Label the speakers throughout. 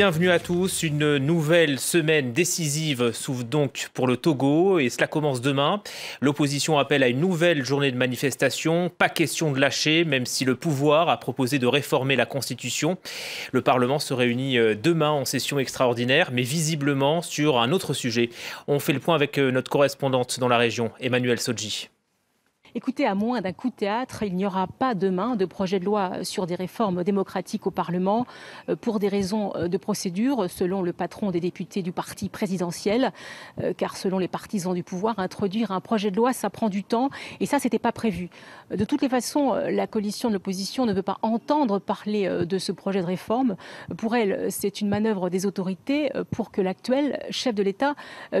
Speaker 1: Bienvenue à tous, une nouvelle semaine décisive s'ouvre donc pour le Togo et cela commence demain. L'opposition appelle à une nouvelle journée de manifestation, pas question de lâcher même si le pouvoir a proposé de réformer la constitution. Le Parlement se réunit euh, demain en session extraordinaire mais visiblement sur un autre sujet. On fait le point avec euh, notre correspondante dans la région, Emmanuel Soji.
Speaker 2: Écoutez, à moins d'un coup de théâtre, il n'y aura pas demain de projet de loi sur des réformes démocratiques au Parlement euh, pour des raisons euh, de procédure, selon le patron des députés du parti présidentiel, euh, car selon les partisans du pouvoir, introduire un projet de loi, ça prend du temps, et ça, ce n'était pas prévu. De toutes les façons, la coalition de l'opposition ne veut pas entendre parler de ce projet de réforme. Pour elle, c'est une manœuvre des autorités pour que l'actuel chef de l'État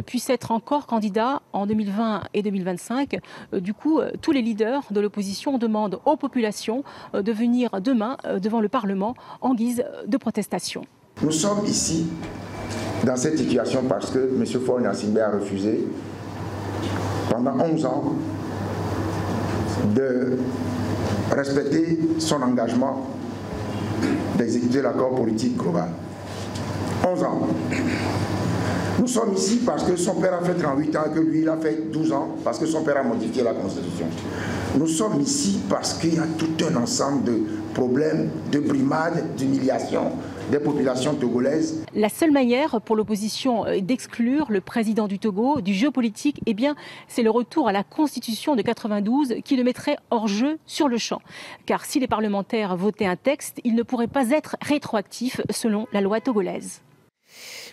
Speaker 2: puisse être encore candidat en 2020 et 2025. Du coup, tous les leaders de l'opposition demandent aux populations euh, de venir demain euh, devant le Parlement en guise de protestation. Nous sommes
Speaker 3: ici dans cette situation parce que M. Faure a refusé pendant 11 ans de respecter son engagement d'exécuter l'accord politique global. 11 ans. Nous sommes ici parce que son père a fait 38 ans, que lui, il a fait 12 ans, parce que son père a modifié la Constitution. Nous sommes ici parce qu'il y a tout un ensemble de problèmes, de brimades, d'humiliations des populations togolaises.
Speaker 2: La seule manière pour l'opposition euh, d'exclure le président du Togo du jeu politique, eh bien, c'est le retour à la Constitution de 92 qui le mettrait hors jeu sur le champ. Car si les parlementaires votaient un texte, il ne pourrait pas être rétroactif selon la loi togolaise.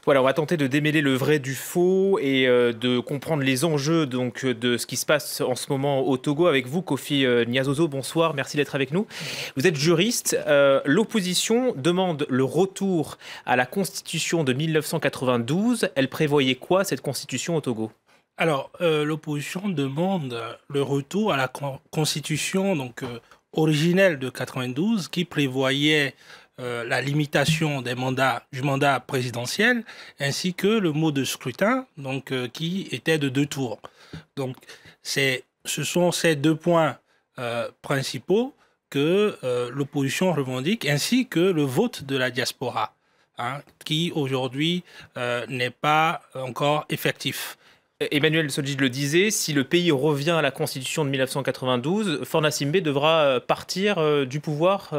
Speaker 1: Voilà, on va tenter de démêler le vrai du faux et euh, de comprendre les enjeux donc de ce qui se passe en ce moment au Togo avec vous, Kofi euh, Niazozo. Bonsoir, merci d'être avec nous. Vous êtes juriste. Euh, l'opposition demande le retour à la Constitution de 1992. Elle prévoyait quoi cette Constitution au Togo
Speaker 3: Alors, l'opposition demande le retour à la Constitution donc originelle de 1992 qui prévoyait euh, la limitation des mandats, du mandat présidentiel, ainsi que le mot de scrutin, donc, euh, qui était de deux tours. Donc, ce sont ces deux points euh, principaux que l'opposition revendique, ainsi que le vote de la diaspora, hein,
Speaker 1: qui aujourd'hui n'est pas encore effectif. Emmanuel solide le disait, si le pays revient à la constitution de 1992, Fornasimbe devra partir du pouvoir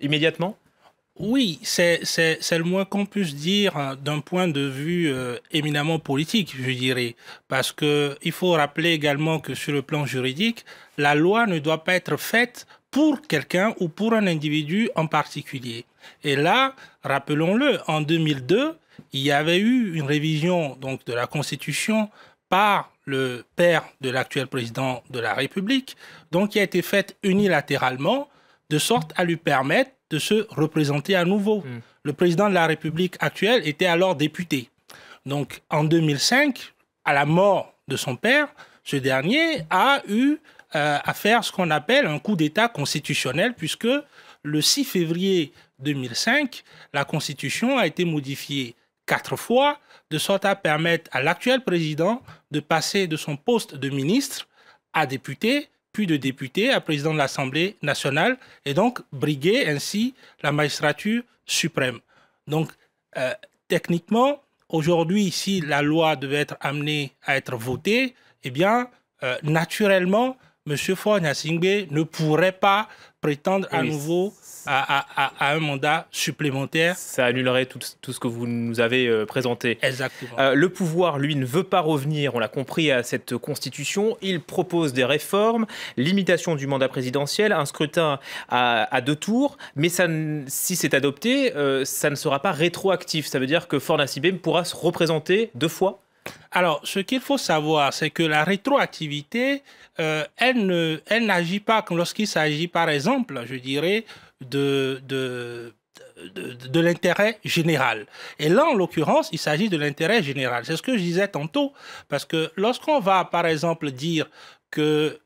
Speaker 1: immédiatement oui, c'est le moins
Speaker 3: qu'on puisse dire hein, d'un point de vue euh, éminemment politique, je dirais, parce qu'il faut rappeler également que sur le plan juridique, la loi ne doit pas être faite pour quelqu'un ou pour un individu en particulier. Et là, rappelons-le, en 2002, il y avait eu une révision donc de la Constitution par le père de l'actuel président de la République, donc qui a été faite unilatéralement, de sorte à lui permettre de se représenter à nouveau. Hmm. Le président de la République actuelle était alors député. Donc en 2005, à la mort de son père, ce dernier a eu euh, à faire ce qu'on appelle un coup d'État constitutionnel, puisque le 6 février 2005, la Constitution a été modifiée quatre fois, de sorte à permettre à l'actuel président de passer de son poste de ministre à député, de députés à président de l'Assemblée nationale, et donc briguer ainsi la magistrature suprême. Donc, euh, techniquement, aujourd'hui, si la loi devait être amenée à être votée, eh bien, euh, naturellement, M. Faure ne pourrait pas prétendre à nouveau
Speaker 1: à, un mandat supplémentaire. Ça annulerait tout, ce que vous nous avez euh, présenté. Exactement. Euh, le pouvoir, lui, ne veut pas revenir, on l'a compris, à cette constitution. Il propose des réformes, limitation du mandat présidentiel, un scrutin à, deux tours, mais si c'est adopté, euh, ça ne sera pas rétroactif. Ça veut dire que Fornasibé pourra se représenter deux fois alors, ce qu'il faut savoir,
Speaker 3: c'est que la rétroactivité, euh, elle ne, elle n'agit pas lorsqu'il s'agit, par exemple, je dirais, de, de, l'intérêt général. Et là, en l'occurrence, il s'agit de l'intérêt général. C'est ce que je disais tantôt, parce que lorsqu'on va, par exemple, dire que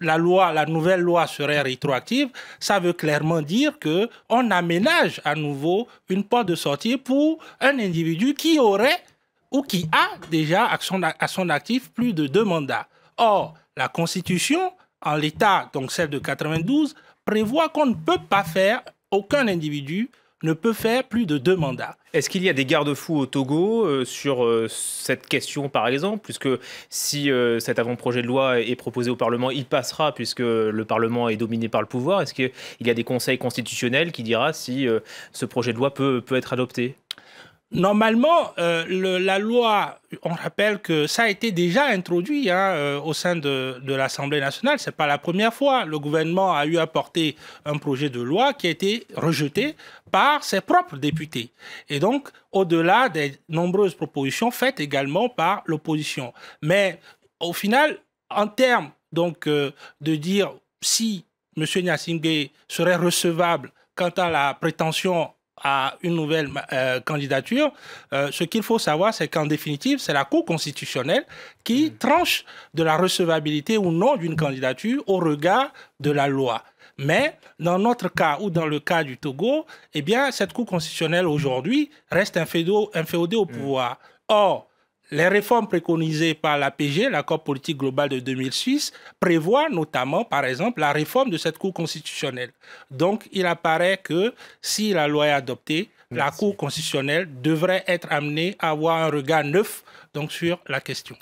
Speaker 3: la loi, la nouvelle loi serait rétroactive, ça veut clairement dire que on aménage à nouveau une porte de sortie pour un individu qui aurait ou qui a déjà à son, actif plus de deux mandats. Or, la Constitution, en l'état, donc celle de 92, prévoit qu'on ne peut pas faire, aucun individu ne peut faire plus de deux mandats.
Speaker 1: Est-ce qu'il y a des garde-fous au Togo euh, sur euh, cette question, par exemple Puisque si euh, cet avant-projet de loi est proposé au Parlement, il passera, puisque le Parlement est dominé par le pouvoir. Est-ce qu'il y a des conseils constitutionnels qui dira si ce projet de loi peut, peut être adopté Normalement, euh, la loi, on rappelle que ça a été déjà
Speaker 3: introduit hein, euh, au sein de, l'Assemblée nationale. Ce n'est pas la première fois. Le gouvernement a eu à porter un projet de loi qui a été rejeté par ses propres députés. Et donc, au-delà des nombreuses propositions faites également par l'opposition. Mais au final, en termes donc, euh, de dire si M. Nyasingbe serait recevable quant à la prétention à une nouvelle euh, candidature, euh, ce qu'il faut savoir, c'est qu'en définitive, c'est la Cour constitutionnelle qui mm. tranche de la recevabilité ou non d'une mm. candidature au regard de la loi. Mais dans notre cas ou dans le cas du Togo, eh bien, cette Cour constitutionnelle aujourd'hui reste un inféodée au mm. pouvoir. Or, les réformes préconisées par l'APG, l'accord politique global de 2006, prévoient notamment, par exemple, la réforme de cette Cour constitutionnelle. Donc, il apparaît que si la loi est adoptée, la Cour constitutionnelle devrait être amenée à avoir un regard neuf donc, sur la question.